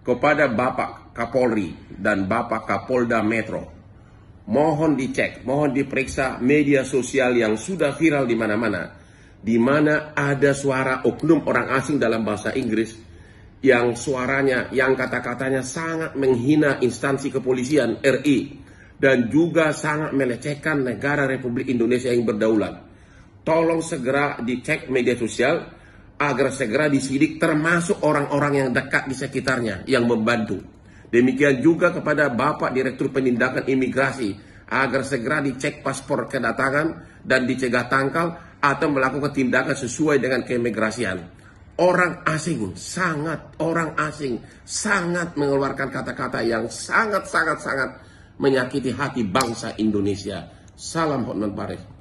kepada Bapak Kapolri dan Bapak Kapolda Metro. Mohon dicek, mohon diperiksa media sosial yang sudah viral di mana-mana, di mana ada suara oknum orang asing dalam bahasa Inggris yang suaranya, yang kata-katanya sangat menghina instansi kepolisian RI dan juga sangat melecehkan negara Republik Indonesia yang berdaulat. Tolong segera dicek media sosial agar segera disidik termasuk orang-orang yang dekat di sekitarnya yang membantu. Demikian juga kepada Bapak Direktur Penindakan Imigrasi agar segera dicek paspor kedatangan dan dicegah tangkal atau melakukan tindakan sesuai dengan keimigrasian. Orang asing sangat orang asing sangat mengeluarkan kata-kata yang sangat sangat sangat menyakiti hati bangsa Indonesia. Salam Hotman Paris.